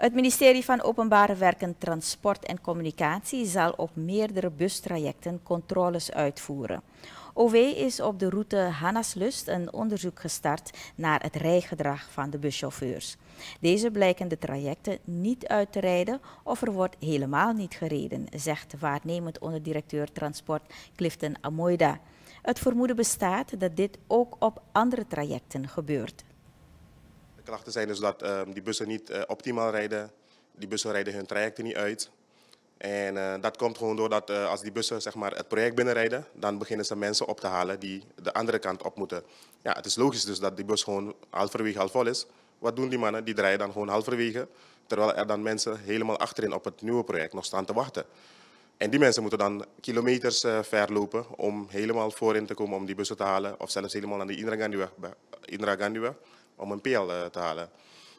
Het ministerie van Openbare Werken, Transport en Communicatie zal op meerdere bustrajecten controles uitvoeren. OV is op de route Hannaslust een onderzoek gestart naar het rijgedrag van de buschauffeurs. Deze blijken de trajecten niet uit te rijden of er wordt helemaal niet gereden, zegt waarnemend onderdirecteur Transport Clifton Amoida. Het vermoeden bestaat dat dit ook op andere trajecten gebeurt klachten zijn dus dat ehm, die bussen niet eh, optimaal rijden. Die bussen rijden hun trajecten niet uit. En eh, dat komt gewoon doordat eh, als die bussen zeg maar, het project binnenrijden, dan beginnen ze mensen op te halen die de andere kant op moeten. Ja, het is logisch dus dat die bus gewoon halverwege half vol is. Wat doen die mannen? Die draaien dan gewoon halverwege, terwijl er dan mensen helemaal achterin op het nieuwe project nog staan te wachten. En die mensen moeten dan kilometers uh, ver lopen om helemaal voorin te komen om die bussen te halen, of zelfs helemaal aan de Indra om een PL eh, te halen.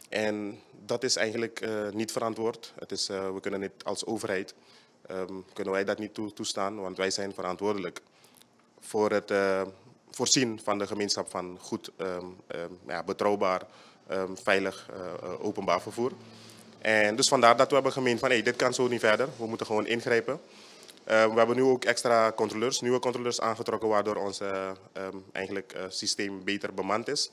En dat is eigenlijk eh, niet verantwoord. Het is, eh, we kunnen niet als overheid ehm, kunnen wij dat niet toestaan, want wij zijn verantwoordelijk voor het voorzien van de gemeenschap van goed, ehm, ehm, ja, betrouwbaar, veilig openbaar vervoer. En dus vandaar dat we hebben gemeen van hey, dit kan zo niet verder, we moeten gewoon ingrijpen. we hebben nu ook extra controleurs, nieuwe controleurs aangetrokken waardoor ons eigenlijk, systeem beter bemand is.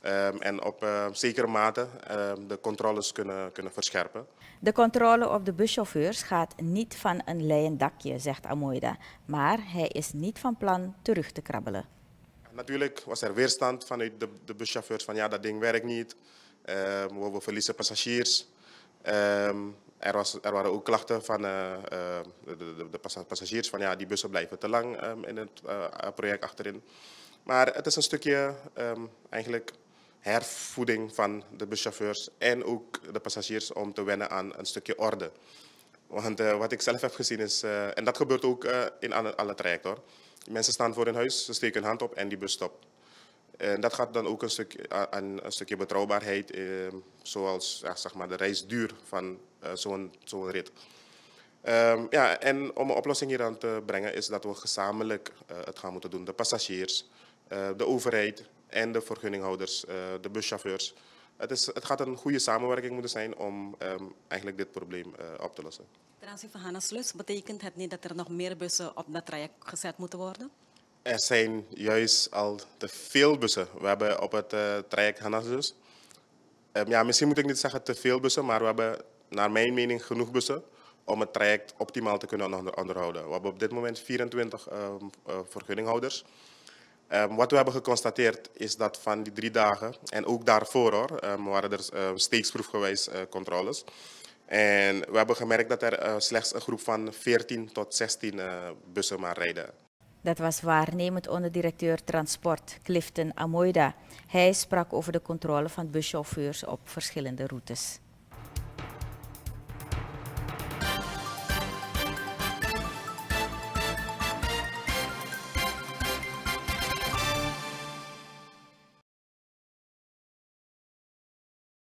Ehm, en op ehm, zekere mate ehm, de controles kunnen, kunnen verscherpen. De controle op de buschauffeurs gaat niet van een leien dakje, zegt Amoida. Maar hij is niet van plan terug te krabbelen. Natuurlijk was er weerstand vanuit de, de buschauffeurs van ja, dat ding werkt niet. we, verliezen passagiers. Er, was, er, waren ook klachten van eh, de, de, de, passagiers van ja, die bussen blijven te lang in het eh, project achterin. Maar het is een stukje eigenlijk hervoeding van de buschauffeurs en ook de passagiers om te wennen aan een stukje orde. Want eh, wat ik zelf heb gezien is, eh, en dat gebeurt ook eh, in alle, alle trajecten Mensen staan voor hun huis, ze steken hun hand op en die bus stopt. En dat gaat dan ook een, stuk, aan een stukje betrouwbaarheid, zoals zeg maar de reisduur van zo'n rit. Ehm, ja, en om een oplossing hier aan te brengen is dat we gezamenlijk het gaan moeten doen. De passagiers, de overheid, en de vergunninghouders, eh, de buschauffeurs. Het, is, het gaat een goede samenwerking moeten zijn om ehm, eigenlijk dit probleem eh, op te lossen. transitie van Hanaslus betekent het niet dat er nog meer bussen op dat traject gezet moeten worden? Er zijn juist al te veel bussen. We hebben op het eh, traject Hanaslus, ehm, ja, misschien moet ik niet zeggen te veel bussen, maar we hebben naar mijn mening genoeg bussen om het traject optimaal te kunnen onderhouden. We hebben op dit moment 24 ehm, vergunninghouders. Ehm, wat we hebben geconstateerd is dat van die drie dagen, en ook daarvoor hoor, ehm, waren er uh, eh, steeksproefgewijs eh, controles. En we hebben gemerkt dat er eh, slechts een groep van 14 tot 16 bussen maar rijden. Dat was waarnemend onderdirecteur transport Clifton Amoida. Hij sprak over de controle van buschauffeurs op verschillende routes.